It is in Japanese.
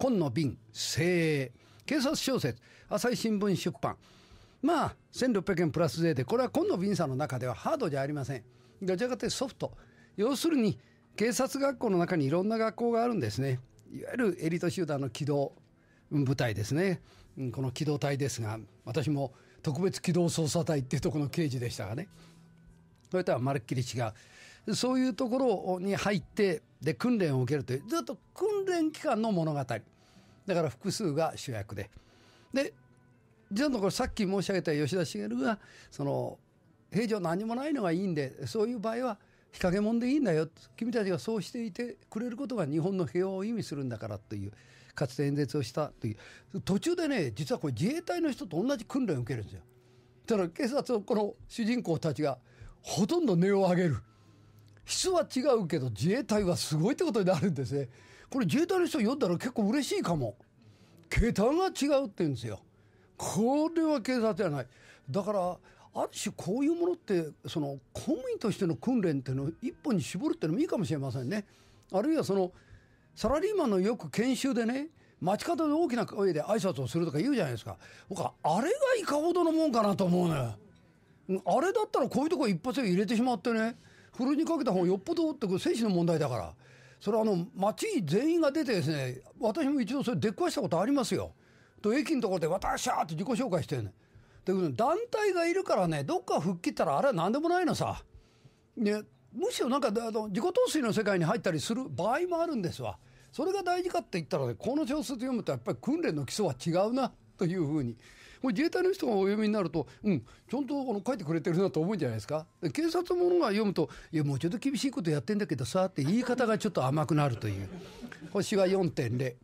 紺の瓶、精鋭、警察小説、朝日新聞出版。まあ、1600円プラス税で、これは紺の瓶さんの中ではハードじゃありません。どちらかというとソフト。要するに、警察学校の中にいろんな学校があるんですね。いわゆるエリート集団の機動部隊ですね。この機動隊ですが、私も特別機動捜査隊っていうとこの刑事でしたがね。それとはまるっきり違う。そういうところに入ってで訓練を受けるというずっと訓練期間の物語だから複数が主役でで実のところさっき申し上げた吉田茂がその平常何もないのがいいんでそういう場合は日陰もんでいいんだよ君たちがそうしていてくれることが日本の平和を意味するんだからというかつて演説をしたという途中でね実はこれ自衛隊の人と同じ訓練を受けるんですよ。ただ警察のこの主人公たちがほとんど音を上げる質は違うけど自衛隊はすごいってことになるんですねこれ自衛隊の人読んだら結構嬉しいかも桁が違うって言うんですよこれは警察じゃないだからある種こういうものってその公務員としての訓練っていうのを一本に絞るっていうのもいいかもしれませんねあるいはそのサラリーマンのよく研修でね街角で大きな声で挨拶をするとか言うじゃないですか僕はあれがいかほどのもんかなと思うのよあれだったらこういうとこ一発で入れてしまってねふるにかけた方よっぽどってこれ精神の問題だから。それはあの町全員が出てですね私も一度それ出っ壊したことありますよ。と駅のところで「私は!」って自己紹介してねで団体がいるからねどっか吹っ切ったらあれは何でもないのさ。ね、むしろなんかあの自己陶酔の世界に入ったりする場合もあるんですわ。それが大事かって言ったらね、この小説読むとやっぱり訓練の基礎は違うな。というふうに。これ自衛隊の人がお読みになると、うん、ちゃんとこの書いてくれてるなと思うんじゃないですか。警察もが読むと、いや、もうちょっと厳しいことやってんだけどさ、って言い方がちょっと甘くなるという。星は4.0。